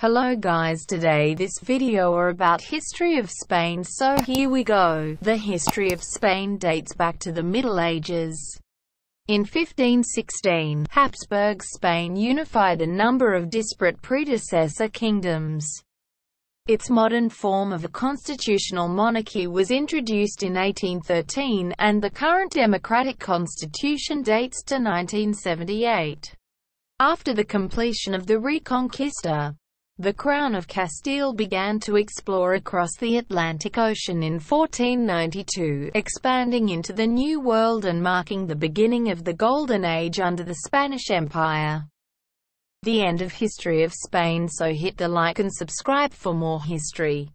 Hello guys today this video are about history of Spain so here we go. The history of Spain dates back to the Middle Ages. In 1516, Habsburg Spain unified a number of disparate predecessor kingdoms. Its modern form of a constitutional monarchy was introduced in 1813, and the current democratic constitution dates to 1978. After the completion of the Reconquista, the Crown of Castile began to explore across the Atlantic Ocean in 1492, expanding into the New World and marking the beginning of the Golden Age under the Spanish Empire. The end of history of Spain so hit the like and subscribe for more history.